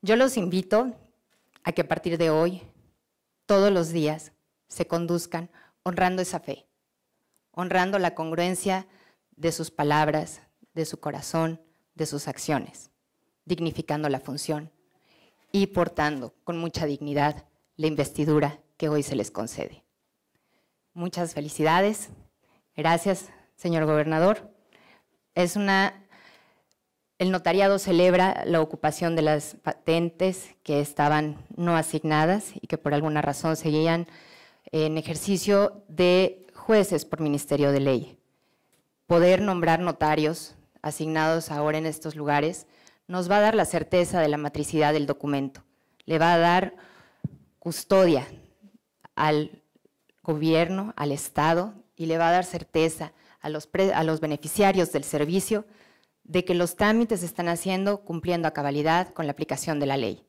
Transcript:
Yo los invito a que a partir de hoy, todos los días, se conduzcan honrando esa fe, honrando la congruencia de sus palabras, de su corazón, de sus acciones, dignificando la función y portando con mucha dignidad la investidura que hoy se les concede. Muchas felicidades. Gracias, señor gobernador. Es una el notariado celebra la ocupación de las patentes que estaban no asignadas y que por alguna razón seguían en ejercicio de jueces por Ministerio de Ley. Poder nombrar notarios asignados ahora en estos lugares nos va a dar la certeza de la matricidad del documento, le va a dar custodia al gobierno, al Estado y le va a dar certeza a los, a los beneficiarios del servicio de que los trámites se están haciendo cumpliendo a cabalidad con la aplicación de la ley.